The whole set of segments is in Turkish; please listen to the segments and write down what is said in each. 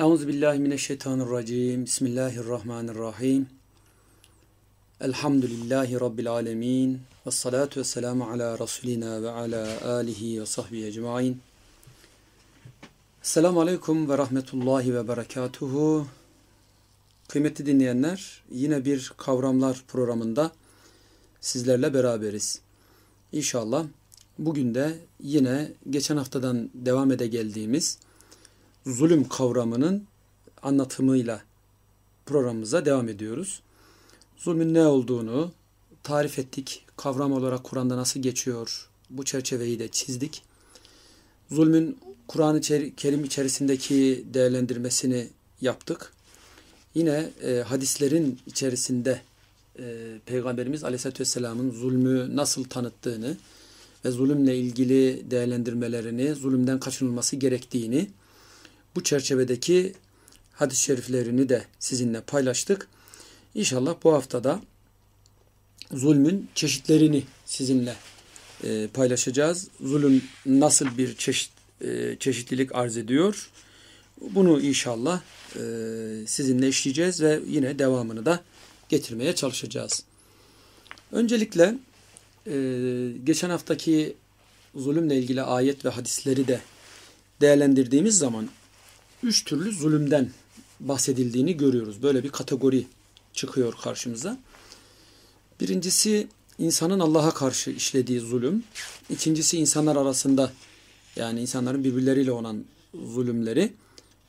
Euzubillahimineşşeytanirracim. Bismillahirrahmanirrahim. Elhamdülillahi Rabbil alemin. Ve salatu ve selamu ala Resulina ve ala alihi ve sahbihi ecmain. Selamun Aleyküm ve Rahmetullahi ve Berekatuhu. Kıymetli dinleyenler, yine bir kavramlar programında sizlerle beraberiz. İnşallah bugün de yine geçen haftadan devam ede geldiğimiz zulüm kavramının anlatımıyla programımıza devam ediyoruz. Zulmün ne olduğunu tarif ettik. Kavram olarak Kur'an'da nasıl geçiyor? Bu çerçeveyi de çizdik. Zulmün Kur'an-ı Kerim içerisindeki değerlendirmesini yaptık. Yine e, hadislerin içerisinde e, Peygamberimiz Aleyhisselatü Vesselam'ın zulmü nasıl tanıttığını ve zulümle ilgili değerlendirmelerini, zulümden kaçınılması gerektiğini bu çerçevedeki hadis-i şeriflerini de sizinle paylaştık. İnşallah bu haftada zulmün çeşitlerini sizinle e, paylaşacağız. Zulüm nasıl bir çeşit, e, çeşitlilik arz ediyor? Bunu inşallah e, sizinle işleyeceğiz ve yine devamını da getirmeye çalışacağız. Öncelikle e, geçen haftaki zulümle ilgili ayet ve hadisleri de değerlendirdiğimiz zaman üç türlü zulümden bahsedildiğini görüyoruz. Böyle bir kategori çıkıyor karşımıza. Birincisi insanın Allah'a karşı işlediği zulüm. İkincisi insanlar arasında yani insanların birbirleriyle olan zulümleri.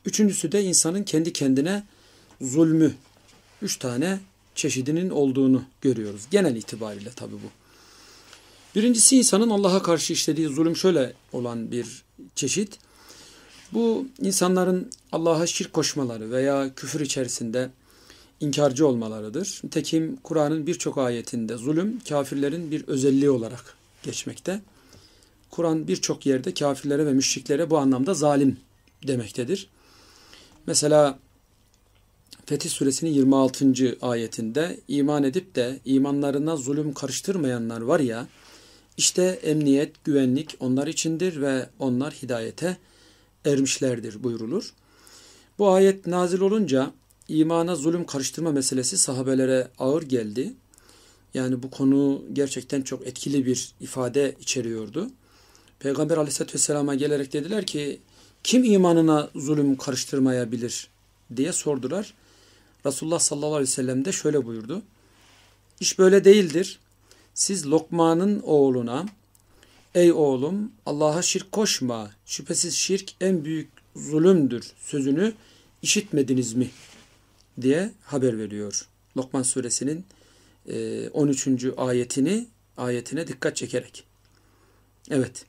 Üçüncüsü de insanın kendi kendine zulmü. Üç tane çeşidinin olduğunu görüyoruz. Genel itibariyle tabi bu. Birincisi insanın Allah'a karşı işlediği zulüm şöyle olan bir çeşit. Bu insanların Allah'a şirk koşmaları veya küfür içerisinde inkarcı olmalarıdır. Tekim Kur'an'ın birçok ayetinde zulüm kafirlerin bir özelliği olarak geçmekte. Kur'an birçok yerde kafirlere ve müşriklere bu anlamda zalim demektedir. Mesela Fetih Suresinin 26. ayetinde iman edip de imanlarına zulüm karıştırmayanlar var ya işte emniyet, güvenlik onlar içindir ve onlar hidayete ermişlerdir buyurulur. Bu ayet nazil olunca imana zulüm karıştırma meselesi sahabelere ağır geldi. Yani bu konu gerçekten çok etkili bir ifade içeriyordu. Peygamber aleyhissalatü vesselama gelerek dediler ki kim imanına zulüm karıştırmayabilir diye sordular. Resulullah sallallahu aleyhi ve sellem de şöyle buyurdu. İş böyle değildir. Siz Lokman'ın oğluna Ey oğlum Allah'a şirk koşma. Şüphesiz şirk en büyük zulümdür sözünü işitmediniz mi? diye haber veriyor. Lokman suresinin 13. E, ayetini ayetine dikkat çekerek. Evet.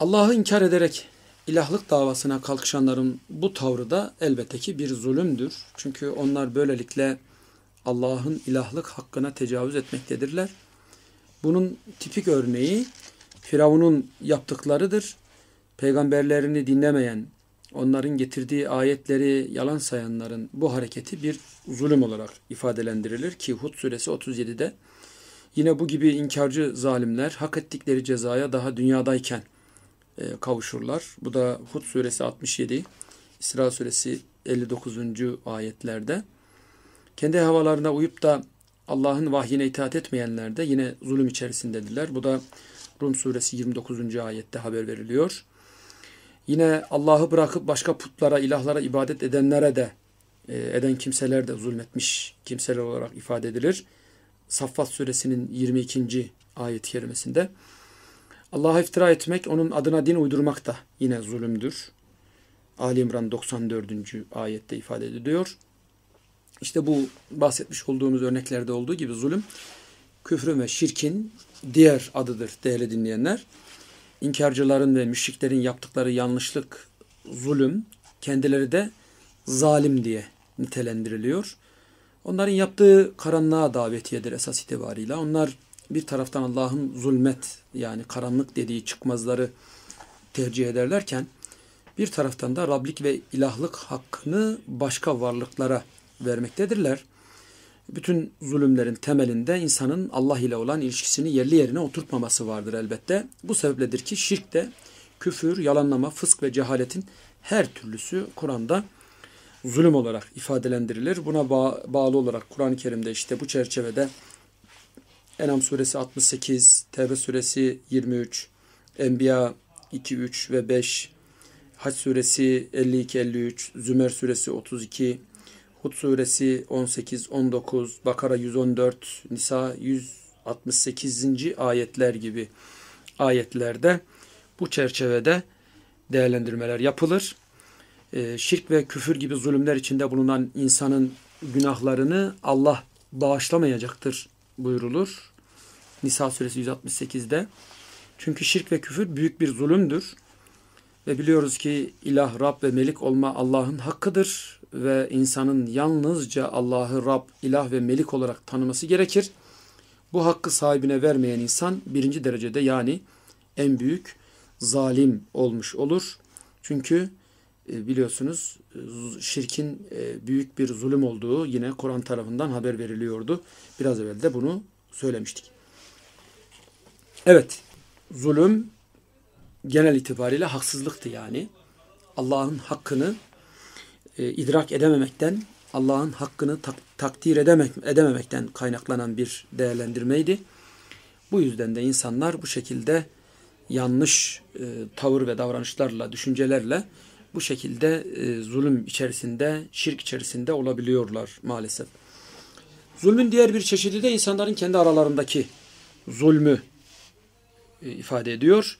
Allah'ı inkar ederek ilahlık davasına kalkışanların bu tavrı da elbette ki bir zulümdür. Çünkü onlar böylelikle Allah'ın ilahlık hakkına tecavüz etmektedirler bunun tipik örneği Firavun'un yaptıklarıdır. Peygamberlerini dinlemeyen, onların getirdiği ayetleri yalan sayanların bu hareketi bir zulüm olarak ifadelendirilir ki Hud suresi 37'de yine bu gibi inkarcı zalimler hak ettikleri cezaya daha dünyadayken e, kavuşurlar. Bu da Hud suresi 67, İsra suresi 59. ayetlerde. Kendi havalarına uyup da Allah'ın vahyine itaat etmeyenler de yine zulüm içerisindediler. Bu da Rum suresi 29. ayette haber veriliyor. Yine Allah'ı bırakıp başka putlara, ilahlara ibadet edenlere de e, eden kimseler de zulmetmiş kimseler olarak ifade edilir. Saffat suresinin 22. ayet-i kerimesinde. Allah'a iftira etmek, onun adına din uydurmak da yine zulümdür. Ali İmran 94. ayette ifade ediliyor. İşte bu bahsetmiş olduğumuz örneklerde olduğu gibi zulüm küfrün ve şirkin diğer adıdır değerli dinleyenler. İnkarcıların ve müşriklerin yaptıkları yanlışlık zulüm kendileri de zalim diye nitelendiriliyor. Onların yaptığı karanlığa davetiyedir esas itibariyle. Onlar bir taraftan Allah'ın zulmet yani karanlık dediği çıkmazları tercih ederlerken bir taraftan da Rablik ve ilahlık hakkını başka varlıklara vermektedirler. Bütün zulümlerin temelinde insanın Allah ile olan ilişkisini yerli yerine oturtmaması vardır elbette. Bu sebepledir ki şirk de küfür, yalanlama, fısk ve cehaletin her türlüsü Kur'an'da zulüm olarak ifadelendirilir. Buna bağlı olarak Kur'an-ı Kerim'de işte bu çerçevede Enam suresi 68, Tevbe suresi 23, Enbiya 2, 3 ve 5, Haç suresi 52-53, Zümer suresi 32, Hud suresi 18, 19, Bakara 114, Nisa 168. ayetler gibi ayetlerde bu çerçevede değerlendirmeler yapılır. Ee, şirk ve küfür gibi zulümler içinde bulunan insanın günahlarını Allah bağışlamayacaktır buyurulur. Nisa suresi 168'de. Çünkü şirk ve küfür büyük bir zulümdür. Ve biliyoruz ki ilah, Rab ve melik olma Allah'ın hakkıdır ve insanın yalnızca Allah'ı Rab, ilah ve melik olarak tanıması gerekir. Bu hakkı sahibine vermeyen insan birinci derecede yani en büyük zalim olmuş olur. Çünkü e, biliyorsunuz e, şirkin e, büyük bir zulüm olduğu yine Kur'an tarafından haber veriliyordu. Biraz evvel de bunu söylemiştik. Evet, zulüm genel itibariyle haksızlıktı yani. Allah'ın hakkını e, idrak edememekten, Allah'ın hakkını tak, takdir edemek, edememekten kaynaklanan bir değerlendirmeydi. Bu yüzden de insanlar bu şekilde yanlış e, tavır ve davranışlarla, düşüncelerle bu şekilde e, zulüm içerisinde, şirk içerisinde olabiliyorlar maalesef. Zulmün diğer bir çeşidi de insanların kendi aralarındaki zulmü e, ifade ediyor.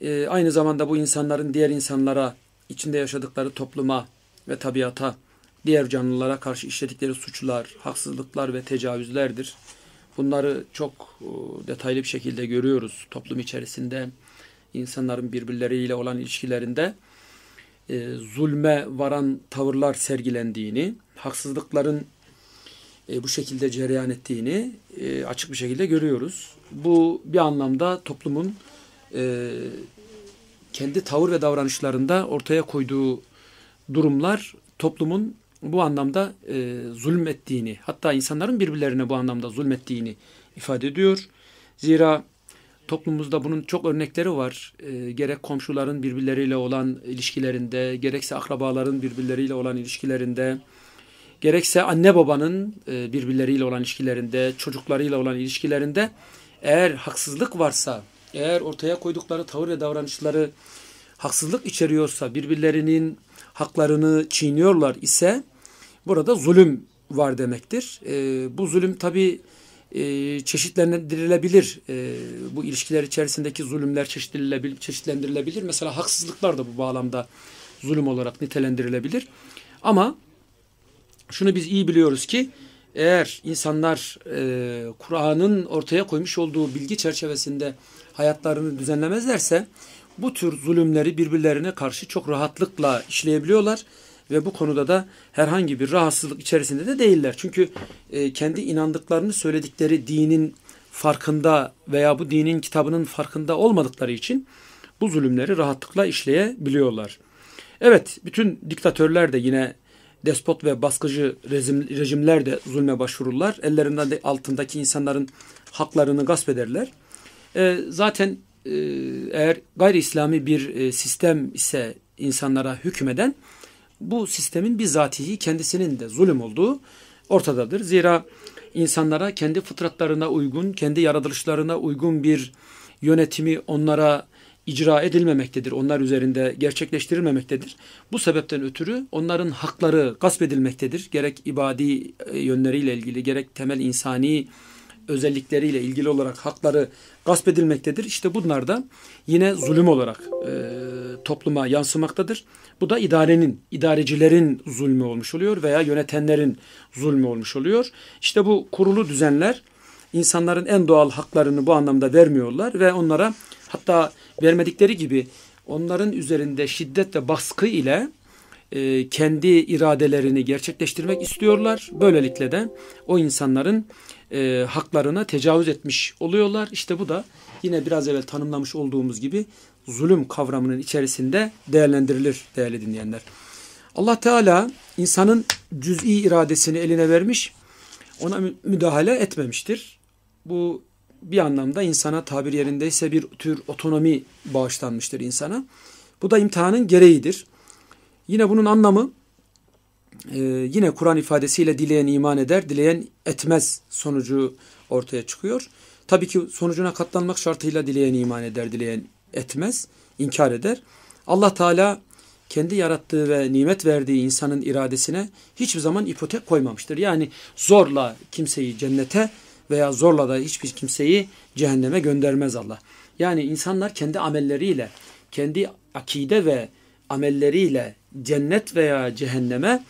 E, aynı zamanda bu insanların diğer insanlara, içinde yaşadıkları topluma, ve tabiata, diğer canlılara karşı işledikleri suçlar, haksızlıklar ve tecavüzlerdir. Bunları çok e, detaylı bir şekilde görüyoruz toplum içerisinde, insanların birbirleriyle olan ilişkilerinde e, zulme varan tavırlar sergilendiğini, haksızlıkların e, bu şekilde cereyan ettiğini açık bir şekilde görüyoruz. Bu bir anlamda toplumun kendi tavır ve davranışlarında ortaya koyduğu durumlar toplumun bu anlamda e, zulmettiğini hatta insanların birbirlerine bu anlamda zulmettiğini ifade ediyor. Zira toplumumuzda bunun çok örnekleri var. E, gerek komşuların birbirleriyle olan ilişkilerinde, gerekse akrabaların birbirleriyle olan ilişkilerinde, gerekse anne babanın e, birbirleriyle olan ilişkilerinde, çocuklarıyla olan ilişkilerinde eğer haksızlık varsa, eğer ortaya koydukları tavır ve davranışları haksızlık içeriyorsa, birbirlerinin haklarını çiğniyorlar ise burada zulüm var demektir. E, bu zulüm tabi e, çeşitlendirilebilir. E, bu ilişkiler içerisindeki zulümler çeşitlendirilebilir, çeşitlendirilebilir. Mesela haksızlıklar da bu bağlamda zulüm olarak nitelendirilebilir. Ama şunu biz iyi biliyoruz ki eğer insanlar e, Kur'an'ın ortaya koymuş olduğu bilgi çerçevesinde hayatlarını düzenlemezlerse bu tür zulümleri birbirlerine karşı çok rahatlıkla işleyebiliyorlar ve bu konuda da herhangi bir rahatsızlık içerisinde de değiller. Çünkü e, kendi inandıklarını söyledikleri dinin farkında veya bu dinin kitabının farkında olmadıkları için bu zulümleri rahatlıkla işleyebiliyorlar. Evet, bütün diktatörler de yine despot ve baskıcı rejim, rejimler de zulme başvururlar. Ellerinden de altındaki insanların haklarını gasp ederler. E, zaten ee, eğer gayri İslami bir e, sistem ise insanlara hükmeden bu sistemin bizatihi kendisinin de zulüm olduğu ortadadır. Zira insanlara kendi fıtratlarına uygun, kendi yaratılışlarına uygun bir yönetimi onlara icra edilmemektedir. Onlar üzerinde gerçekleştirilmemektedir. Bu sebepten ötürü onların hakları gasp edilmektedir. Gerek ibadi e, yönleriyle ilgili gerek temel insani özellikleriyle ilgili olarak hakları gasp edilmektedir. İşte bunlar da yine zulüm olarak e, topluma yansımaktadır. Bu da idarenin, idarecilerin zulmü olmuş oluyor veya yönetenlerin zulmü olmuş oluyor. İşte bu kurulu düzenler insanların en doğal haklarını bu anlamda vermiyorlar ve onlara hatta vermedikleri gibi onların üzerinde şiddet ve baskı ile e, kendi iradelerini gerçekleştirmek istiyorlar. Böylelikle de o insanların e, haklarına tecavüz etmiş oluyorlar. İşte bu da yine biraz evvel tanımlamış olduğumuz gibi zulüm kavramının içerisinde değerlendirilir değerli dinleyenler. Allah Teala insanın cüz'i iradesini eline vermiş, ona müdahale etmemiştir. Bu bir anlamda insana tabir yerindeyse bir tür otonomi bağışlanmıştır insana. Bu da imtihanın gereğidir. Yine bunun anlamı ee, yine Kur'an ifadesiyle dileyen iman eder, dileyen etmez sonucu ortaya çıkıyor. Tabii ki sonucuna katlanmak şartıyla dileyen iman eder, dileyen etmez, inkar eder. Allah Teala kendi yarattığı ve nimet verdiği insanın iradesine hiçbir zaman ipotek koymamıştır. Yani zorla kimseyi cennete veya zorla da hiçbir kimseyi cehenneme göndermez Allah. Yani insanlar kendi amelleriyle, kendi akide ve amelleriyle cennet veya cehenneme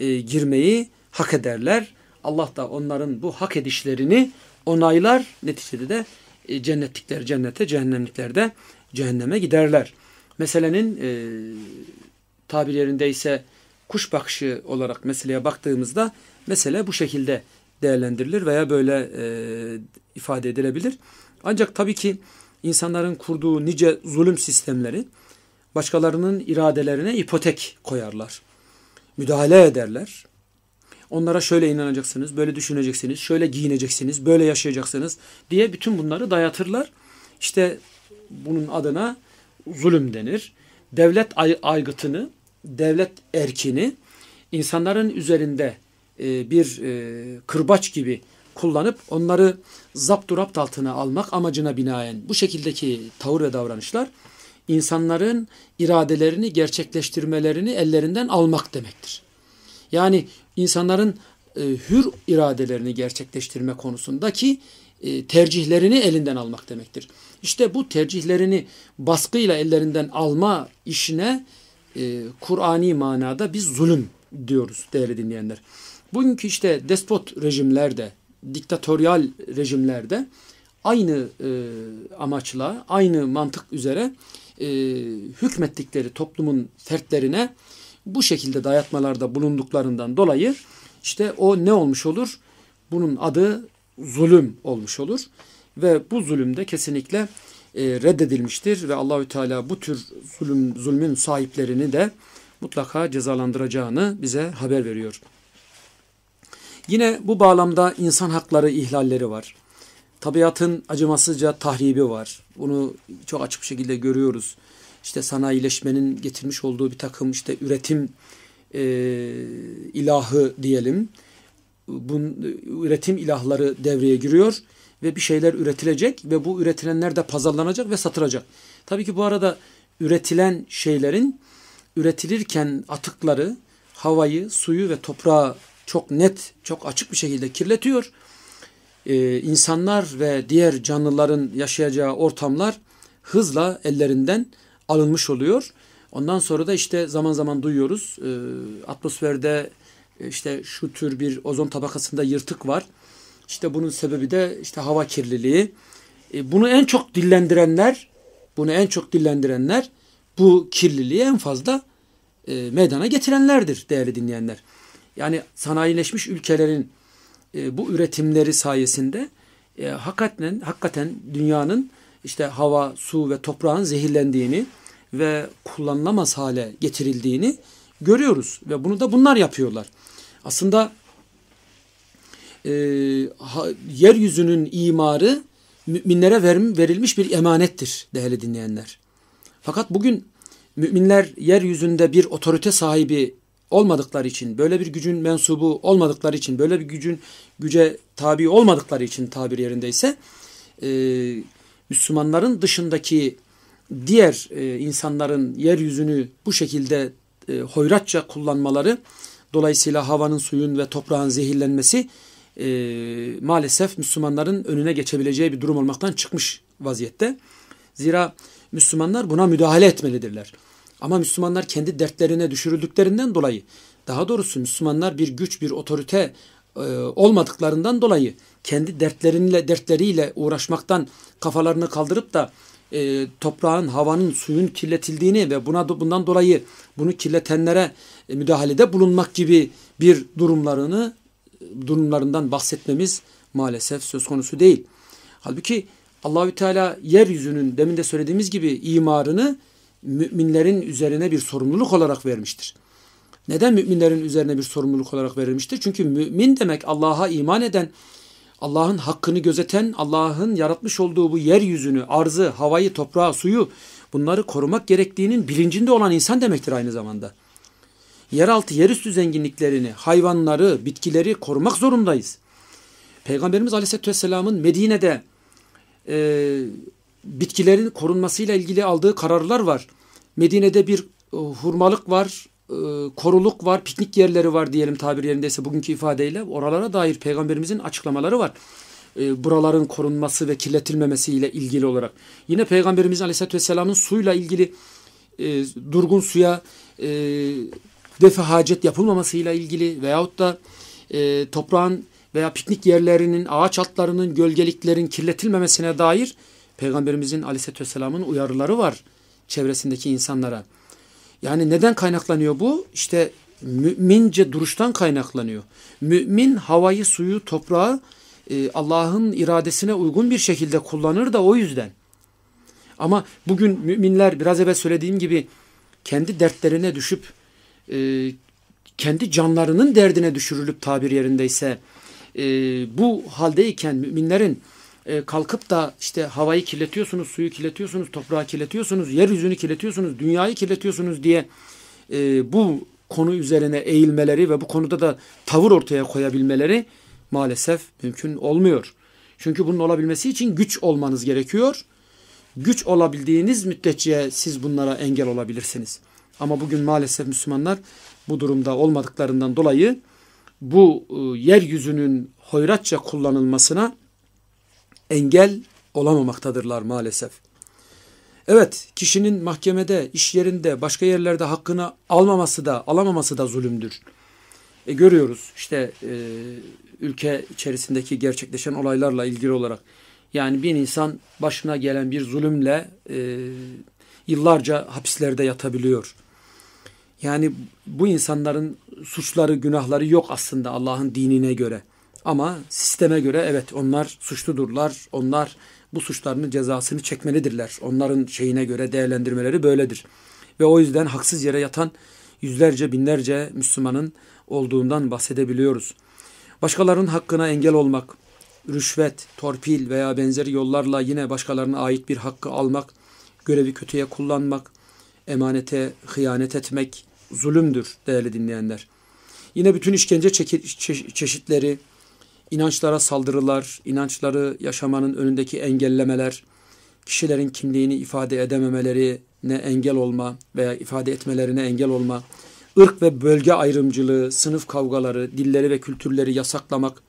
e, girmeyi hak ederler. Allah da onların bu hak edişlerini onaylar. Neticede de e, cennetlikler cennete, cehennemlikler de cehenneme giderler. Meselenin e, tabir ise kuş bakışı olarak meseleye baktığımızda mesele bu şekilde değerlendirilir veya böyle e, ifade edilebilir. Ancak tabii ki insanların kurduğu nice zulüm sistemleri başkalarının iradelerine ipotek koyarlar müdahale ederler. Onlara şöyle inanacaksınız, böyle düşüneceksiniz, şöyle giyineceksiniz, böyle yaşayacaksınız diye bütün bunları dayatırlar. İşte bunun adına zulüm denir. Devlet aygıtını, devlet erkini insanların üzerinde e, bir e, kırbaç gibi kullanıp onları zapturapt altına almak amacına binaen bu şekildeki tavır ve davranışlar insanların iradelerini gerçekleştirmelerini ellerinden almak demektir. Yani insanların e, hür iradelerini gerçekleştirme konusundaki e, tercihlerini elinden almak demektir. İşte bu tercihlerini baskıyla ellerinden alma işine e, Kur'ani manada biz zulüm diyoruz değerli dinleyenler. Bugünkü işte despot rejimlerde, diktatöryal rejimlerde aynı e, amaçla, aynı mantık üzere e, hükmettikleri toplumun fertlerine bu şekilde dayatmalarda bulunduklarından dolayı işte o ne olmuş olur? Bunun adı zulüm olmuş olur ve bu zulüm de kesinlikle e, reddedilmiştir ve Allahü Teala bu tür zulüm zulmün sahiplerini de mutlaka cezalandıracağını bize haber veriyor. Yine bu bağlamda insan hakları ihlalleri var. Tabiatın acımasızca tahribi var. Bunu çok açık bir şekilde görüyoruz. İşte sanayileşmenin getirmiş olduğu bir takım işte üretim e, ilahı diyelim. Bun, üretim ilahları devreye giriyor ve bir şeyler üretilecek ve bu üretilenler de pazarlanacak ve satılacak. Tabii ki bu arada üretilen şeylerin üretilirken atıkları havayı, suyu ve toprağı çok net, çok açık bir şekilde kirletiyor e, insanlar ve diğer canlıların yaşayacağı ortamlar hızla ellerinden alınmış oluyor. Ondan sonra da işte zaman zaman duyuyoruz ee, e, atmosferde işte şu tür bir ozon tabakasında yırtık var. İşte bunun sebebi de işte hava kirliliği. E, bunu en çok dillendirenler, bunu en çok dillendirenler bu kirliliği en fazla e, meydana getirenlerdir değerli dinleyenler. Yani sanayileşmiş ülkelerin e, bu üretimleri sayesinde e, hakikaten, hakikaten dünyanın işte hava, su ve toprağın zehirlendiğini ve kullanılamaz hale getirildiğini görüyoruz. Ve bunu da bunlar yapıyorlar. Aslında e, ha, yeryüzünün imarı müminlere verim, verilmiş bir emanettir değerli dinleyenler. Fakat bugün müminler yeryüzünde bir otorite sahibi olmadıkları için, böyle bir gücün mensubu olmadıkları için, böyle bir gücün güce tabi olmadıkları için tabir yerindeyse e, Müslümanların dışındaki diğer e, insanların yeryüzünü bu şekilde e, hoyratça kullanmaları dolayısıyla havanın, suyun ve toprağın zehirlenmesi e, maalesef Müslümanların önüne geçebileceği bir durum olmaktan çıkmış vaziyette. Zira Müslümanlar buna müdahale etmelidirler. Ama Müslümanlar kendi dertlerine düşürüldüklerinden dolayı, daha doğrusu Müslümanlar bir güç, bir otorite e, olmadıklarından dolayı kendi dertlerinle dertleriyle uğraşmaktan kafalarını kaldırıp da e, toprağın, havanın, suyun kirletildiğini ve buna bundan dolayı bunu kirletenlere e, müdahalede bulunmak gibi bir durumlarını e, durumlarından bahsetmemiz maalesef söz konusu değil. Halbuki Allahü Teala yeryüzünün demin de söylediğimiz gibi imarını müminlerin üzerine bir sorumluluk olarak vermiştir. Neden müminlerin üzerine bir sorumluluk olarak verilmiştir? Çünkü mümin demek Allah'a iman eden, Allah'ın hakkını gözeten, Allah'ın yaratmış olduğu bu yeryüzünü, arzı, havayı, toprağı, suyu bunları korumak gerektiğinin bilincinde olan insan demektir aynı zamanda. Yeraltı, yerüstü zenginliklerini, hayvanları, bitkileri korumak zorundayız. Peygamberimiz Aleyhisselatü Vesselam'ın Medine'de e, bitkilerin korunmasıyla ilgili aldığı kararlar var. Medine'de bir e, hurmalık var, e, koruluk var, piknik yerleri var diyelim tabir yerindeyse bugünkü ifadeyle. Oralara dair peygamberimizin açıklamaları var. E, buraların korunması ve kirletilmemesiyle ilgili olarak. Yine peygamberimiz aleyhissalatü vesselamın suyla ilgili durgun suya defa hacet yapılmamasıyla ilgili veyahut da toprağın veya piknik yerlerinin, ağaç altlarının, gölgeliklerin kirletilmemesine dair Peygamberimizin aleyhisselamın uyarıları var çevresindeki insanlara. Yani neden kaynaklanıyor bu? İşte mümince duruştan kaynaklanıyor. Mümin havayı, suyu, toprağı e, Allah'ın iradesine uygun bir şekilde kullanır da o yüzden. Ama bugün müminler biraz evvel söylediğim gibi kendi dertlerine düşüp e, kendi canlarının derdine düşürülüp tabir yerindeyse e, bu haldeyken müminlerin e, kalkıp da işte havayı kirletiyorsunuz, suyu kirletiyorsunuz, toprağı kirletiyorsunuz, yeryüzünü kirletiyorsunuz, dünyayı kirletiyorsunuz diye e, bu konu üzerine eğilmeleri ve bu konuda da tavır ortaya koyabilmeleri maalesef mümkün olmuyor. Çünkü bunun olabilmesi için güç olmanız gerekiyor. Güç olabildiğiniz müddetçe siz bunlara engel olabilirsiniz. Ama bugün maalesef Müslümanlar bu durumda olmadıklarından dolayı bu e, yeryüzünün hoyratça kullanılmasına engel olamamaktadırlar maalesef. Evet, kişinin mahkemede, iş yerinde, başka yerlerde hakkını almaması da, alamaması da zulümdür. E, görüyoruz işte e, ülke içerisindeki gerçekleşen olaylarla ilgili olarak. Yani bir insan başına gelen bir zulümle e, yıllarca hapislerde yatabiliyor. Yani bu insanların suçları, günahları yok aslında Allah'ın dinine göre. Ama sisteme göre evet onlar suçludurlar. Onlar bu suçlarını cezasını çekmelidirler. Onların şeyine göre değerlendirmeleri böyledir. Ve o yüzden haksız yere yatan yüzlerce binlerce Müslümanın olduğundan bahsedebiliyoruz. Başkalarının hakkına engel olmak, rüşvet, torpil veya benzeri yollarla yine başkalarına ait bir hakkı almak, görevi kötüye kullanmak, emanete hıyanet etmek zulümdür değerli dinleyenler. Yine bütün işkence çeşitleri, inançlara saldırılar, inançları yaşamanın önündeki engellemeler, kişilerin kimliğini ifade edememelerine engel olma veya ifade etmelerine engel olma, ırk ve bölge ayrımcılığı, sınıf kavgaları, dilleri ve kültürleri yasaklamak,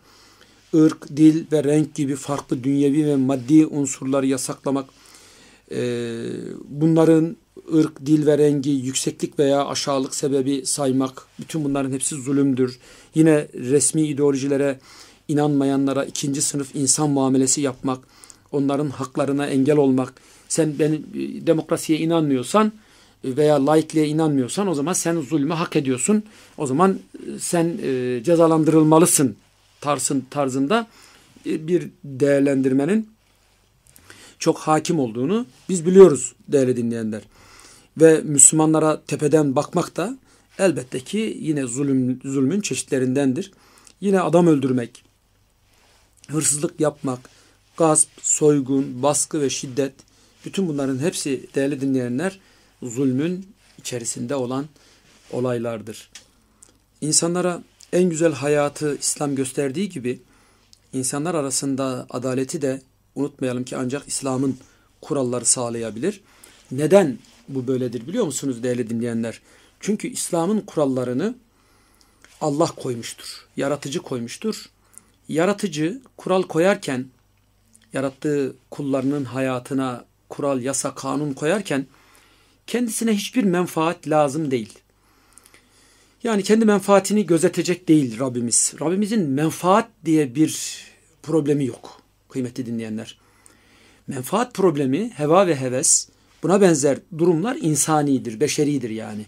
ırk, dil ve renk gibi farklı dünyevi ve maddi unsurları yasaklamak, e, bunların ırk, dil ve rengi, yükseklik veya aşağılık sebebi saymak, bütün bunların hepsi zulümdür. Yine resmi ideolojilere inanmayanlara ikinci sınıf insan muamelesi yapmak, onların haklarına engel olmak, sen ben e, demokrasiye inanmıyorsan veya laikliğe inanmıyorsan o zaman sen zulmü hak ediyorsun. O zaman e, sen e, cezalandırılmalısın tarzın tarzında bir değerlendirmenin çok hakim olduğunu biz biliyoruz değerli dinleyenler. Ve Müslümanlara tepeden bakmak da elbette ki yine zulüm, zulmün çeşitlerindendir. Yine adam öldürmek, hırsızlık yapmak, gasp, soygun, baskı ve şiddet bütün bunların hepsi değerli dinleyenler zulmün içerisinde olan olaylardır. İnsanlara en güzel hayatı İslam gösterdiği gibi insanlar arasında adaleti de unutmayalım ki ancak İslam'ın kuralları sağlayabilir. Neden bu böyledir biliyor musunuz değerli dinleyenler? Çünkü İslam'ın kurallarını Allah koymuştur. Yaratıcı koymuştur yaratıcı kural koyarken, yarattığı kullarının hayatına kural, yasa, kanun koyarken kendisine hiçbir menfaat lazım değil. Yani kendi menfaatini gözetecek değil Rabbimiz. Rabbimizin menfaat diye bir problemi yok kıymetli dinleyenler. Menfaat problemi, heva ve heves, buna benzer durumlar insanidir, beşeridir yani.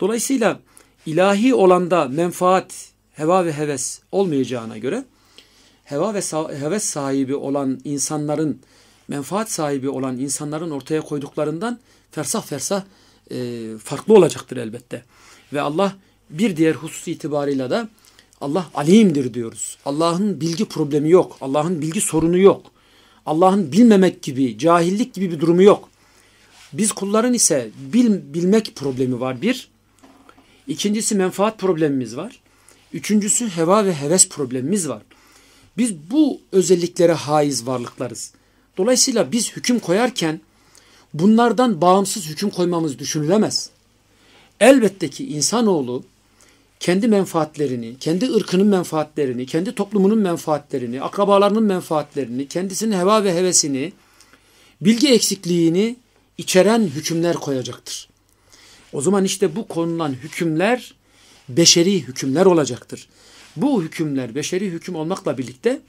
Dolayısıyla ilahi olanda menfaat heva ve heves olmayacağına göre heva ve heves sahibi olan insanların, menfaat sahibi olan insanların ortaya koyduklarından fersah fersah e, farklı olacaktır elbette. Ve Allah bir diğer husus itibarıyla da Allah alimdir diyoruz. Allah'ın bilgi problemi yok. Allah'ın bilgi sorunu yok. Allah'ın bilmemek gibi, cahillik gibi bir durumu yok. Biz kulların ise bil, bilmek problemi var bir. İkincisi menfaat problemimiz var. Üçüncüsü heva ve heves problemimiz var. Biz bu özelliklere haiz varlıklarız. Dolayısıyla biz hüküm koyarken bunlardan bağımsız hüküm koymamız düşünülemez. Elbette ki insanoğlu kendi menfaatlerini, kendi ırkının menfaatlerini, kendi toplumunun menfaatlerini, akrabalarının menfaatlerini, kendisinin heva ve hevesini, bilgi eksikliğini içeren hükümler koyacaktır. O zaman işte bu konulan hükümler beşeri hükümler olacaktır. Bu hükümler beşeri hüküm olmakla birlikte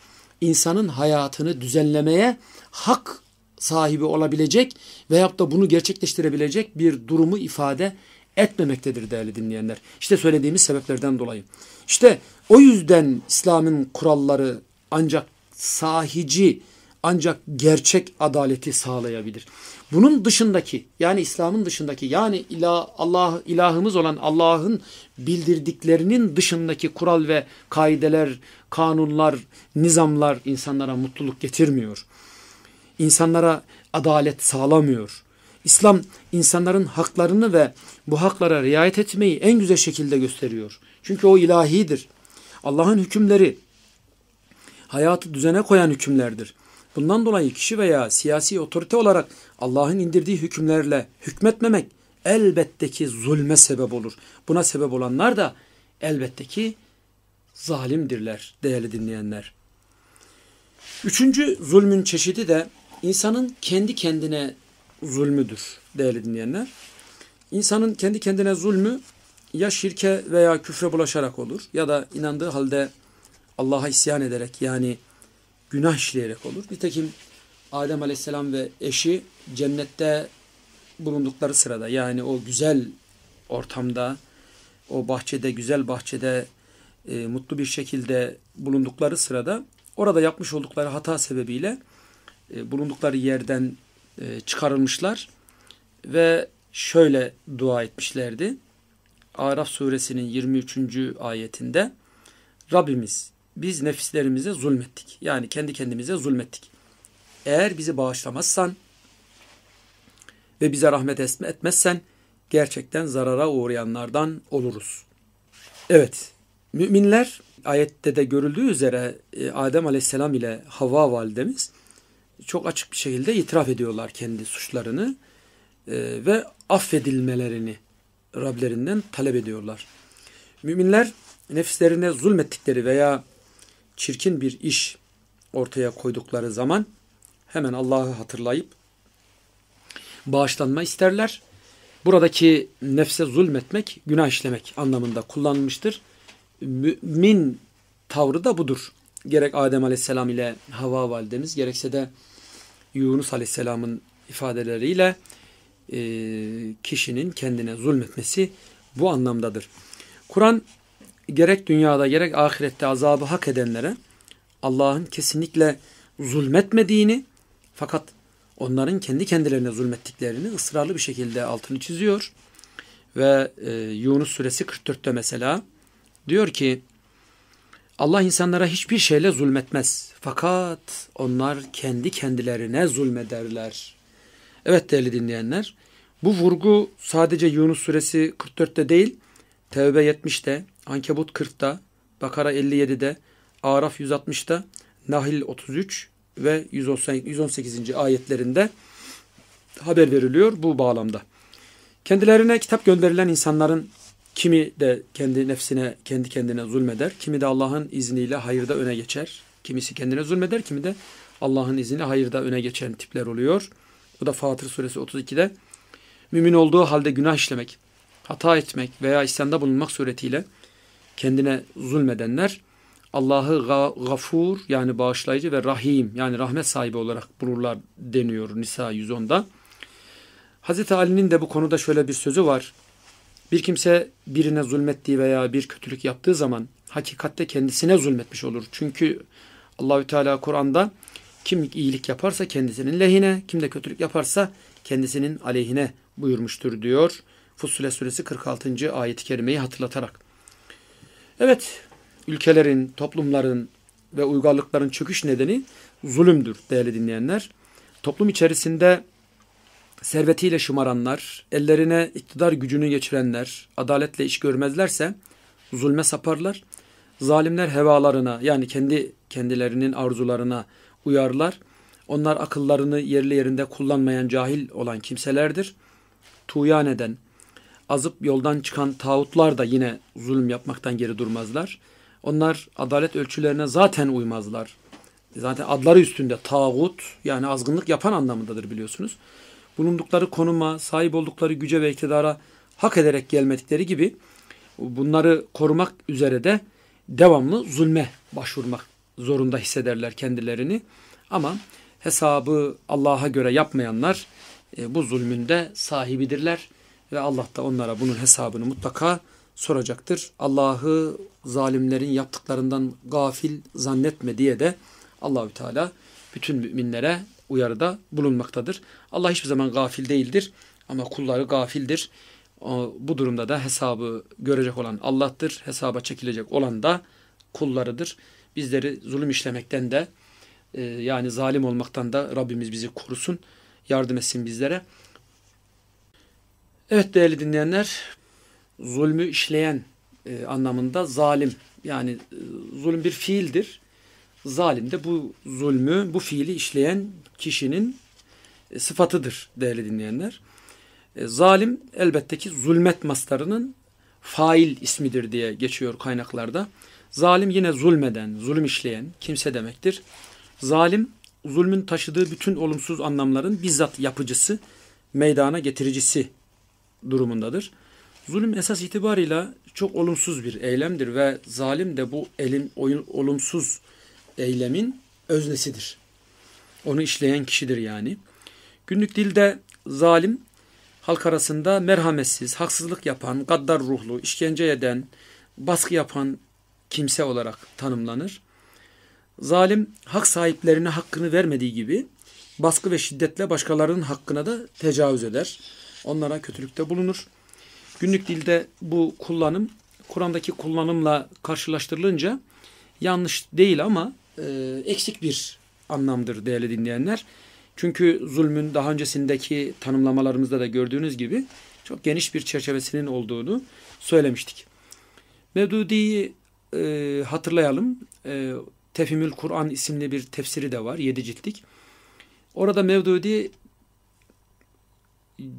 insanın hayatını düzenlemeye hak sahibi olabilecek veyahut da bunu gerçekleştirebilecek bir durumu ifade etmemektedir değerli dinleyenler. İşte söylediğimiz sebeplerden dolayı. İşte o yüzden İslam'ın kuralları ancak sahici ancak gerçek adaleti sağlayabilir. Bunun dışındaki yani İslam'ın dışındaki yani ilah, Allah ilahımız olan Allah'ın bildirdiklerinin dışındaki kural ve kaideler, kanunlar, nizamlar insanlara mutluluk getirmiyor. İnsanlara adalet sağlamıyor. İslam insanların haklarını ve bu haklara riayet etmeyi en güzel şekilde gösteriyor. Çünkü o ilahidir. Allah'ın hükümleri hayatı düzene koyan hükümlerdir. Bundan dolayı kişi veya siyasi otorite olarak Allah'ın indirdiği hükümlerle hükmetmemek elbette ki zulme sebep olur. Buna sebep olanlar da elbette ki zalimdirler değerli dinleyenler. Üçüncü zulmün çeşidi de insanın kendi kendine zulmüdür değerli dinleyenler. İnsanın kendi kendine zulmü ya şirke veya küfre bulaşarak olur ya da inandığı halde Allah'a isyan ederek yani günah işleyerek olur. Nitekim Adem Aleyhisselam ve eşi cennette bulundukları sırada yani o güzel ortamda, o bahçede, güzel bahçede e, mutlu bir şekilde bulundukları sırada orada yapmış oldukları hata sebebiyle e, bulundukları yerden e, çıkarılmışlar ve şöyle dua etmişlerdi. Araf suresinin 23. ayetinde Rabbimiz biz nefislerimize zulmettik. Yani kendi kendimize zulmettik. Eğer bizi bağışlamazsan ve bize rahmet etmezsen gerçekten zarara uğrayanlardan oluruz. Evet, müminler ayette de görüldüğü üzere e, Adem aleyhisselam ile Havva validemiz çok açık bir şekilde itiraf ediyorlar kendi suçlarını e, ve affedilmelerini Rablerinden talep ediyorlar. Müminler nefislerine zulmettikleri veya çirkin bir iş ortaya koydukları zaman hemen Allah'ı hatırlayıp bağışlanma isterler. Buradaki nefse zulmetmek, günah işlemek anlamında kullanılmıştır. Mümin tavrı da budur. Gerek Adem Aleyhisselam ile Havva validemiz gerekse de Yunus Aleyhisselam'ın ifadeleriyle e, kişinin kendine zulmetmesi bu anlamdadır. Kur'an gerek dünyada gerek ahirette azabı hak edenlere Allah'ın kesinlikle zulmetmediğini fakat onların kendi kendilerine zulmettiklerini ısrarlı bir şekilde altını çiziyor. Ve e, Yunus suresi 44'te mesela diyor ki Allah insanlara hiçbir şeyle zulmetmez. Fakat onlar kendi kendilerine zulmederler. Evet değerli dinleyenler bu vurgu sadece Yunus suresi 44'te değil Tevbe 70'te Ankebut 40'ta, Bakara 57'de, Araf 160'ta, Nahil 33 ve 118. ayetlerinde haber veriliyor bu bağlamda. Kendilerine kitap gönderilen insanların kimi de kendi nefsine, kendi kendine zulmeder, kimi de Allah'ın izniyle hayırda öne geçer. Kimisi kendine zulmeder, kimi de Allah'ın izniyle hayırda öne geçen tipler oluyor. Bu da Fatır suresi 32'de mümin olduğu halde günah işlemek, hata etmek veya isyanda bulunmak suretiyle kendine zulmedenler Allah'ı gafur yani bağışlayıcı ve rahim yani rahmet sahibi olarak bulurlar deniyor Nisa 110'da. Hazreti Ali'nin de bu konuda şöyle bir sözü var. Bir kimse birine zulmettiği veya bir kötülük yaptığı zaman hakikatte kendisine zulmetmiş olur. Çünkü Allahü Teala Kur'an'da kim iyilik yaparsa kendisinin lehine, kim de kötülük yaparsa kendisinin aleyhine buyurmuştur diyor. Fussule suresi 46. ayet-i kerimeyi hatırlatarak. Evet, ülkelerin, toplumların ve uygarlıkların çöküş nedeni zulümdür değerli dinleyenler. Toplum içerisinde servetiyle şımaranlar, ellerine iktidar gücünü geçirenler, adaletle iş görmezlerse zulme saparlar. Zalimler hevalarına yani kendi kendilerinin arzularına uyarlar. Onlar akıllarını yerli yerinde kullanmayan cahil olan kimselerdir. Tuğyan eden, azıp yoldan çıkan tağutlar da yine zulüm yapmaktan geri durmazlar. Onlar adalet ölçülerine zaten uymazlar. Zaten adları üstünde tağut yani azgınlık yapan anlamındadır biliyorsunuz. Bulundukları konuma, sahip oldukları güce ve iktidara hak ederek gelmedikleri gibi bunları korumak üzere de devamlı zulme başvurmak zorunda hissederler kendilerini. Ama hesabı Allah'a göre yapmayanlar e, bu zulmünde sahibidirler. Ve Allah da onlara bunun hesabını mutlaka soracaktır. Allah'ı zalimlerin yaptıklarından gafil zannetme diye de Allahü Teala bütün müminlere uyarıda bulunmaktadır. Allah hiçbir zaman gafil değildir ama kulları gafildir. Bu durumda da hesabı görecek olan Allah'tır. Hesaba çekilecek olan da kullarıdır. Bizleri zulüm işlemekten de e, yani zalim olmaktan da Rabbimiz bizi korusun. Yardım etsin bizlere. Evet değerli dinleyenler, zulmü işleyen e, anlamında zalim yani e, zulüm bir fiildir. Zalim de bu zulmü, bu fiili işleyen kişinin e, sıfatıdır değerli dinleyenler. E, zalim elbette ki zulmet mastarının fail ismidir diye geçiyor kaynaklarda. Zalim yine zulmeden, zulüm işleyen kimse demektir. Zalim zulmün taşıdığı bütün olumsuz anlamların bizzat yapıcısı, meydana getiricisi durumundadır. Zulüm esas itibarıyla çok olumsuz bir eylemdir ve zalim de bu elim, olumsuz eylemin öznesidir. Onu işleyen kişidir yani. Günlük dilde zalim halk arasında merhametsiz, haksızlık yapan, gaddar ruhlu, işkence eden, baskı yapan kimse olarak tanımlanır. Zalim hak sahiplerine hakkını vermediği gibi baskı ve şiddetle başkalarının hakkına da tecavüz eder onlara kötülükte bulunur. Günlük dilde bu kullanım Kur'an'daki kullanımla karşılaştırılınca yanlış değil ama e, eksik bir anlamdır değerli dinleyenler. Çünkü zulmün daha öncesindeki tanımlamalarımızda da gördüğünüz gibi çok geniş bir çerçevesinin olduğunu söylemiştik. Mevdudi'yi e, hatırlayalım. E, Tefimül Kur'an isimli bir tefsiri de var. Yedi ciltlik. Orada Mevdudi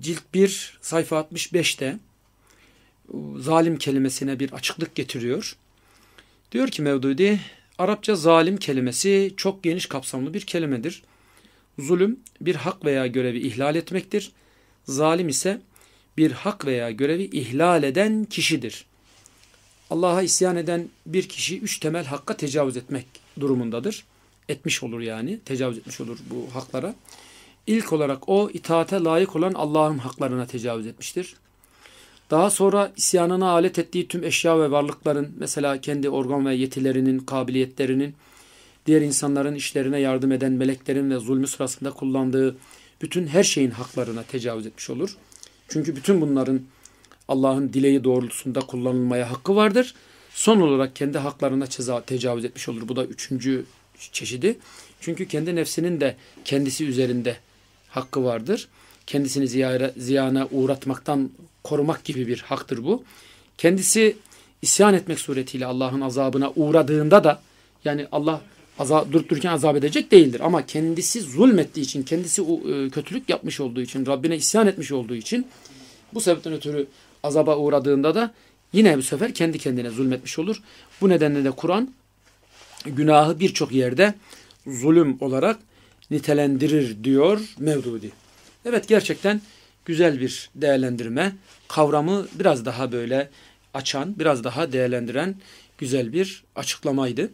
cilt 1 sayfa 65'te zalim kelimesine bir açıklık getiriyor. Diyor ki Mevdudi, Arapça zalim kelimesi çok geniş kapsamlı bir kelimedir. Zulüm bir hak veya görevi ihlal etmektir. Zalim ise bir hak veya görevi ihlal eden kişidir. Allah'a isyan eden bir kişi üç temel hakka tecavüz etmek durumundadır. Etmiş olur yani, tecavüz etmiş olur bu haklara. İlk olarak o itaate layık olan Allah'ın haklarına tecavüz etmiştir. Daha sonra isyanına alet ettiği tüm eşya ve varlıkların mesela kendi organ ve yetilerinin, kabiliyetlerinin, diğer insanların işlerine yardım eden meleklerin ve zulmü sırasında kullandığı bütün her şeyin haklarına tecavüz etmiş olur. Çünkü bütün bunların Allah'ın dileği doğrultusunda kullanılmaya hakkı vardır. Son olarak kendi haklarına ceza tecavüz etmiş olur. Bu da üçüncü çeşidi. Çünkü kendi nefsinin de kendisi üzerinde hakkı vardır. Kendisini ziyara, ziyana uğratmaktan korumak gibi bir haktır bu. Kendisi isyan etmek suretiyle Allah'ın azabına uğradığında da yani Allah azab, durup dururken azap edecek değildir. Ama kendisi zulmettiği için, kendisi e, kötülük yapmış olduğu için, Rabbine isyan etmiş olduğu için bu sebepten ötürü azaba uğradığında da yine bu sefer kendi kendine zulmetmiş olur. Bu nedenle de Kur'an günahı birçok yerde zulüm olarak nitelendirir diyor Mevdudi. Evet gerçekten güzel bir değerlendirme. Kavramı biraz daha böyle açan, biraz daha değerlendiren güzel bir açıklamaydı.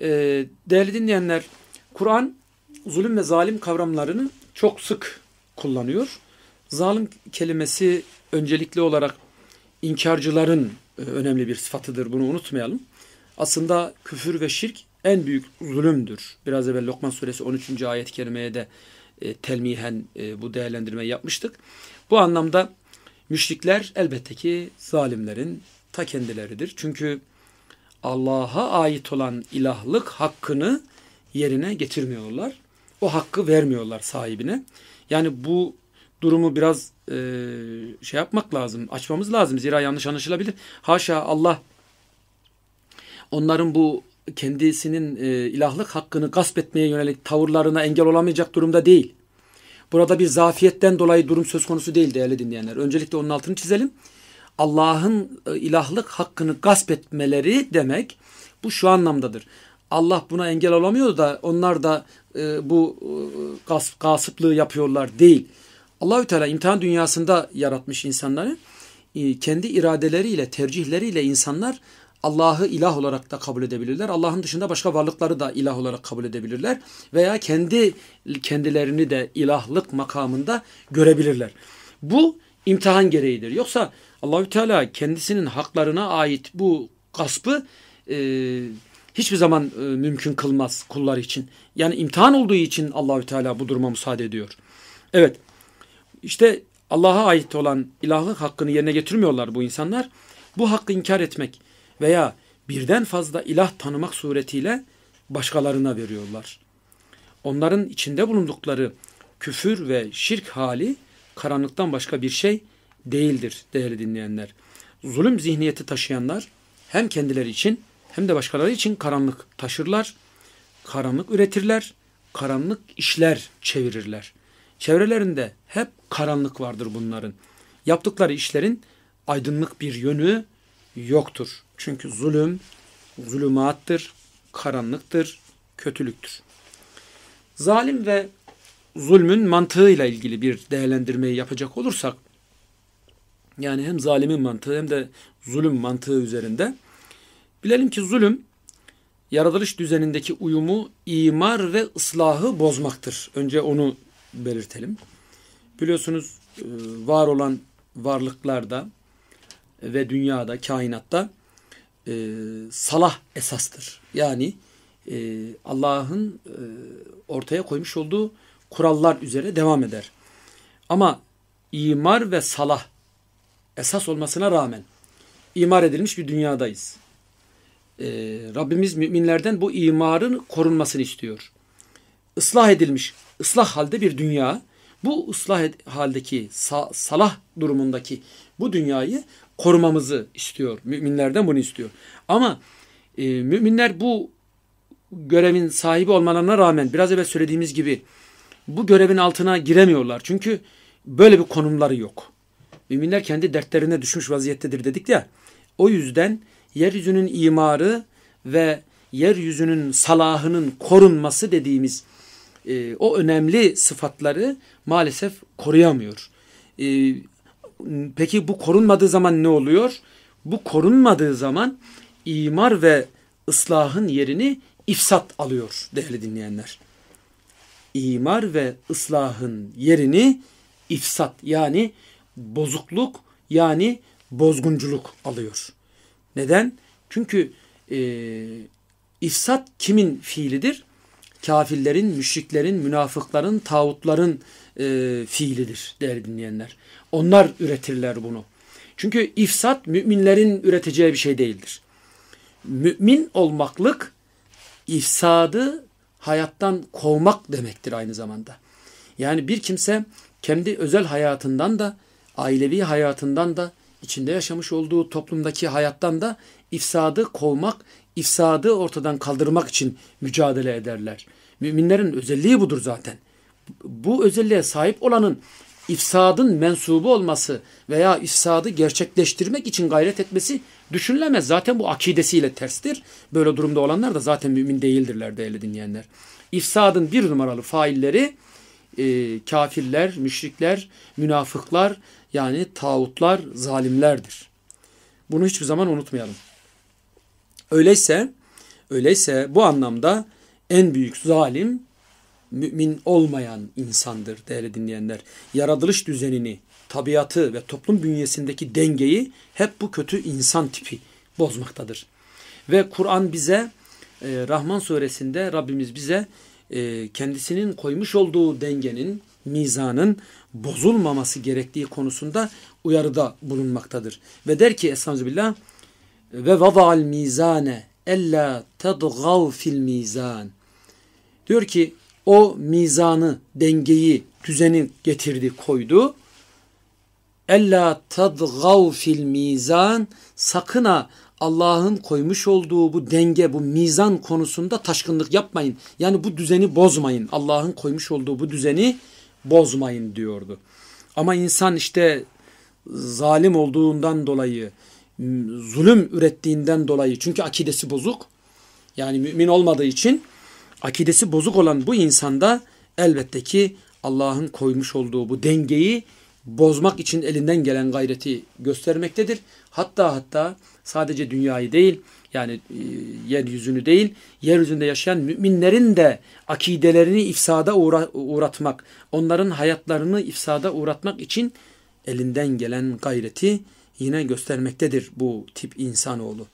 Ee, değerli dinleyenler, Kur'an zulüm ve zalim kavramlarını çok sık kullanıyor. Zalim kelimesi öncelikli olarak inkarcıların e, önemli bir sıfatıdır. Bunu unutmayalım. Aslında küfür ve şirk en büyük zulümdür. Biraz evvel Lokman suresi 13. ayet-i kerimeye de e, telmihen e, bu değerlendirmeyi yapmıştık. Bu anlamda müşrikler elbette ki zalimlerin ta kendileridir. Çünkü Allah'a ait olan ilahlık hakkını yerine getirmiyorlar. O hakkı vermiyorlar sahibine. Yani bu durumu biraz e, şey yapmak lazım, açmamız lazım. Zira yanlış anlaşılabilir. Haşa Allah onların bu kendisinin e, ilahlık hakkını gasp etmeye yönelik tavırlarına engel olamayacak durumda değil. Burada bir zafiyetten dolayı durum söz konusu değil değerli dinleyenler. Öncelikle onun altını çizelim. Allah'ın e, ilahlık hakkını gasp etmeleri demek bu şu anlamdadır. Allah buna engel olamıyor da onlar da e, bu e, gasp, gasıplığı yapıyorlar değil. Allahü Teala imtihan dünyasında yaratmış insanları e, kendi iradeleriyle, tercihleriyle insanlar Allah'ı ilah olarak da kabul edebilirler. Allah'ın dışında başka varlıkları da ilah olarak kabul edebilirler veya kendi kendilerini de ilahlık makamında görebilirler. Bu imtihan gereğidir. Yoksa Allahü Teala kendisinin haklarına ait bu gaspı e, hiçbir zaman e, mümkün kılmaz kullar için. Yani imtihan olduğu için Allahü Teala bu duruma müsaade ediyor. Evet. İşte Allah'a ait olan ilahlık hakkını yerine getirmiyorlar bu insanlar. Bu hakkı inkar etmek veya birden fazla ilah tanımak suretiyle başkalarına veriyorlar. Onların içinde bulundukları küfür ve şirk hali karanlıktan başka bir şey değildir değerli dinleyenler. Zulüm zihniyeti taşıyanlar hem kendileri için hem de başkaları için karanlık taşırlar, karanlık üretirler, karanlık işler çevirirler. Çevrelerinde hep karanlık vardır bunların. Yaptıkları işlerin aydınlık bir yönü yoktur. Çünkü zulüm zulümattır, karanlıktır, kötülüktür. Zalim ve zulmün mantığıyla ilgili bir değerlendirmeyi yapacak olursak yani hem zalimin mantığı hem de zulüm mantığı üzerinde bilelim ki zulüm yaratılış düzenindeki uyumu, imar ve ıslahı bozmaktır. Önce onu belirtelim. Biliyorsunuz e, var olan varlıklarda ve dünyada, kainatta e, salah esastır. Yani e, Allah'ın e, ortaya koymuş olduğu kurallar üzere devam eder. Ama imar ve salah esas olmasına rağmen imar edilmiş bir dünyadayız. E, Rabbimiz müminlerden bu imarın korunmasını istiyor. Islah edilmiş, ıslah halde bir dünya. Bu ıslah haldeki salah durumundaki bu dünyayı korumamızı istiyor. Müminlerden bunu istiyor. Ama e, müminler bu görevin sahibi olmalarına rağmen biraz evvel söylediğimiz gibi bu görevin altına giremiyorlar. Çünkü böyle bir konumları yok. Müminler kendi dertlerine düşmüş vaziyettedir dedik ya. O yüzden yeryüzünün imarı ve yeryüzünün salahının korunması dediğimiz e, o önemli sıfatları maalesef koruyamıyor. E, peki bu korunmadığı zaman ne oluyor? Bu korunmadığı zaman imar ve ıslahın yerini ifsat alıyor değerli dinleyenler. İmar ve ıslahın yerini ifsat yani bozukluk yani bozgunculuk alıyor. Neden? Çünkü e, ifsat kimin fiilidir? Kafirlerin, müşriklerin, münafıkların, tağutların e, fiilidir değerli dinleyenler. Onlar üretirler bunu. Çünkü ifsat müminlerin üreteceği bir şey değildir. Mümin olmaklık ifsadı hayattan kovmak demektir aynı zamanda. Yani bir kimse kendi özel hayatından da ailevi hayatından da içinde yaşamış olduğu toplumdaki hayattan da ifsadı kovmak, ifsadı ortadan kaldırmak için mücadele ederler. Müminlerin özelliği budur zaten. Bu özelliğe sahip olanın ifsadın mensubu olması veya ifsadı gerçekleştirmek için gayret etmesi düşünülemez. Zaten bu akidesiyle terstir. Böyle durumda olanlar da zaten mümin değildirler değerli dinleyenler. İfsadın bir numaralı failleri e, kafirler, müşrikler, münafıklar yani tağutlar, zalimlerdir. Bunu hiçbir zaman unutmayalım. Öyleyse, öyleyse bu anlamda en büyük zalim mümin olmayan insandır değerli dinleyenler. Yaratılış düzenini, tabiatı ve toplum bünyesindeki dengeyi hep bu kötü insan tipi bozmaktadır. Ve Kur'an bize e, Rahman suresinde Rabbimiz bize e, kendisinin koymuş olduğu dengenin, mizanın bozulmaması gerektiği konusunda uyarıda bulunmaktadır. Ve der ki Estağfirullah ve vada'al mizane ella tadgav fil mizan. Diyor ki o mizanı, dengeyi, düzeni getirdi, koydu. Ella tadgav fil mizan sakına Allah'ın koymuş olduğu bu denge, bu mizan konusunda taşkınlık yapmayın. Yani bu düzeni bozmayın. Allah'ın koymuş olduğu bu düzeni bozmayın diyordu. Ama insan işte zalim olduğundan dolayı, zulüm ürettiğinden dolayı çünkü akidesi bozuk. Yani mümin olmadığı için akidesi bozuk olan bu insanda elbette ki Allah'ın koymuş olduğu bu dengeyi bozmak için elinden gelen gayreti göstermektedir. Hatta hatta sadece dünyayı değil yani e, yeryüzünü değil yeryüzünde yaşayan müminlerin de akidelerini ifsada uğra uğratmak, onların hayatlarını ifsada uğratmak için elinden gelen gayreti yine göstermektedir bu tip insanoğlu.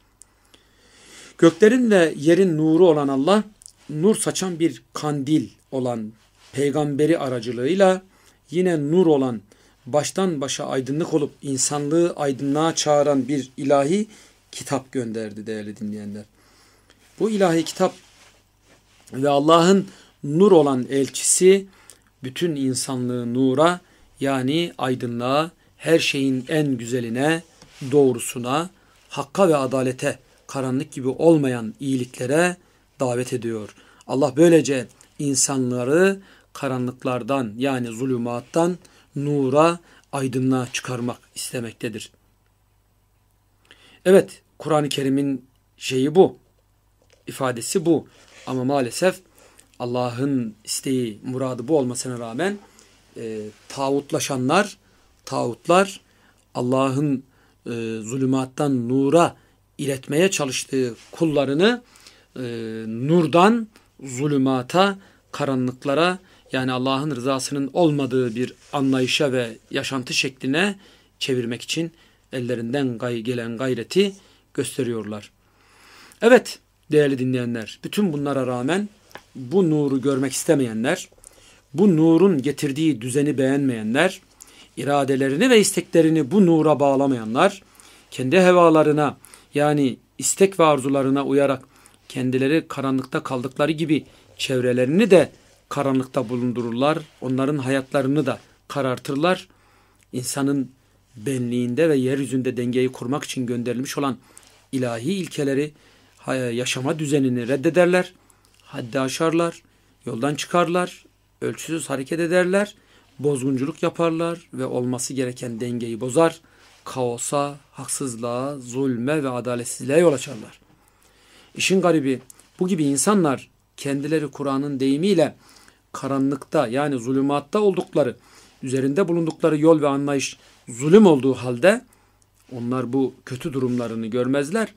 Göklerin ve yerin nuru olan Allah nur saçan bir kandil olan peygamberi aracılığıyla yine nur olan baştan başa aydınlık olup insanlığı aydınlığa çağıran bir ilahi kitap gönderdi değerli dinleyenler. Bu ilahi kitap ve Allah'ın nur olan elçisi bütün insanlığı nura yani aydınlığa, her şeyin en güzeline, doğrusuna, hakka ve adalete, karanlık gibi olmayan iyiliklere davet ediyor. Allah böylece insanları karanlıklardan yani zulümattan nura, aydınlığa çıkarmak istemektedir. Evet, Kur'an-ı Kerim'in şeyi bu. ifadesi bu. Ama maalesef Allah'ın isteği, muradı bu olmasına rağmen e, tağutlaşanlar, tağutlar Allah'ın e, zulümattan nura iletmeye çalıştığı kullarını e, nurdan zulümata, karanlıklara yani Allah'ın rızasının olmadığı bir anlayışa ve yaşantı şekline çevirmek için ellerinden gay gelen gayreti gösteriyorlar. Evet değerli dinleyenler bütün bunlara rağmen bu nuru görmek istemeyenler, bu nurun getirdiği düzeni beğenmeyenler, iradelerini ve isteklerini bu nura bağlamayanlar, kendi hevalarına yani istek ve arzularına uyarak kendileri karanlıkta kaldıkları gibi çevrelerini de karanlıkta bulundururlar. Onların hayatlarını da karartırlar. İnsanın benliğinde ve yeryüzünde dengeyi kurmak için gönderilmiş olan ilahi ilkeleri, yaşama düzenini reddederler. Haddi aşarlar, yoldan çıkarlar, ölçüsüz hareket ederler, bozgunculuk yaparlar ve olması gereken dengeyi bozar. Kaosa, haksızlığa, zulme ve adaletsizliğe yol açarlar. İşin garibi bu gibi insanlar kendileri Kur'an'ın deyimiyle karanlıkta yani zulümatta oldukları, üzerinde bulundukları yol ve anlayış zulüm olduğu halde onlar bu kötü durumlarını görmezler.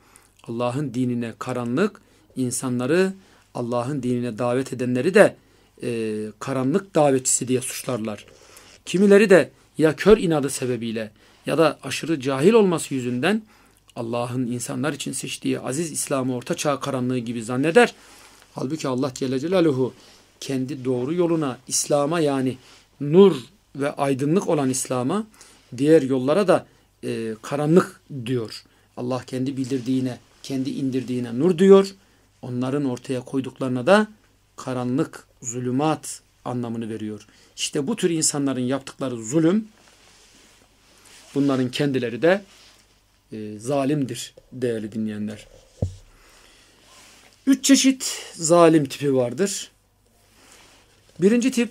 Allah'ın dinine karanlık, insanları Allah'ın dinine davet edenleri de e, karanlık davetçisi diye suçlarlar. Kimileri de ya kör inadı sebebiyle ya da aşırı cahil olması yüzünden Allah'ın insanlar için seçtiği aziz İslam'ı Orta Çağ karanlığı gibi zanneder. Halbuki Allah Celle Celaluhu kendi doğru yoluna, İslam'a yani nur ve aydınlık olan İslam'a, diğer yollara da e, karanlık diyor. Allah kendi bildirdiğine, kendi indirdiğine nur diyor. Onların ortaya koyduklarına da karanlık, zulümat anlamını veriyor. İşte bu tür insanların yaptıkları zulüm, bunların kendileri de e, zalimdir değerli dinleyenler. Üç çeşit zalim tipi vardır. Birinci tip